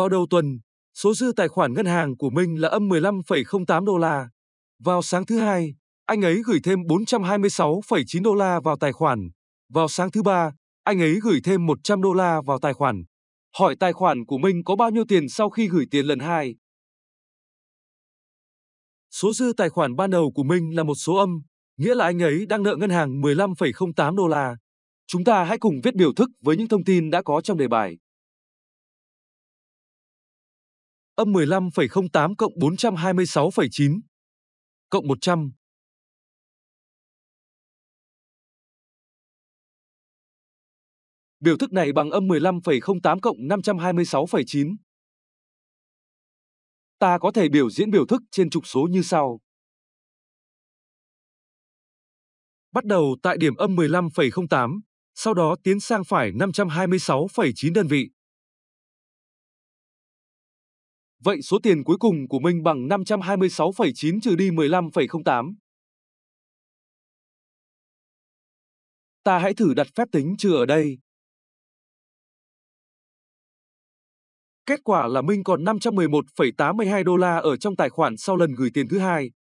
Vào đầu tuần, số dư tài khoản ngân hàng của Minh là âm 15,08 đô la. Vào sáng thứ hai, anh ấy gửi thêm 426,9 đô la vào tài khoản. Vào sáng thứ ba, anh ấy gửi thêm 100 đô la vào tài khoản. Hỏi tài khoản của Minh có bao nhiêu tiền sau khi gửi tiền lần hai. Số dư tài khoản ban đầu của Minh là một số âm, nghĩa là anh ấy đang nợ ngân hàng 15,08 đô la. Chúng ta hãy cùng viết biểu thức với những thông tin đã có trong đề bài. âm 15,08 cộng 426,9 cộng 100. Biểu thức này bằng âm 15,08 cộng 526,9. Ta có thể biểu diễn biểu thức trên trục số như sau. Bắt đầu tại điểm âm 15,08, sau đó tiến sang phải 526,9 đơn vị. Vậy số tiền cuối cùng của mình bằng 526,9 trừ đi 15,08. Ta hãy thử đặt phép tính trừ ở đây. Kết quả là Minh còn 511,82 đô la ở trong tài khoản sau lần gửi tiền thứ hai.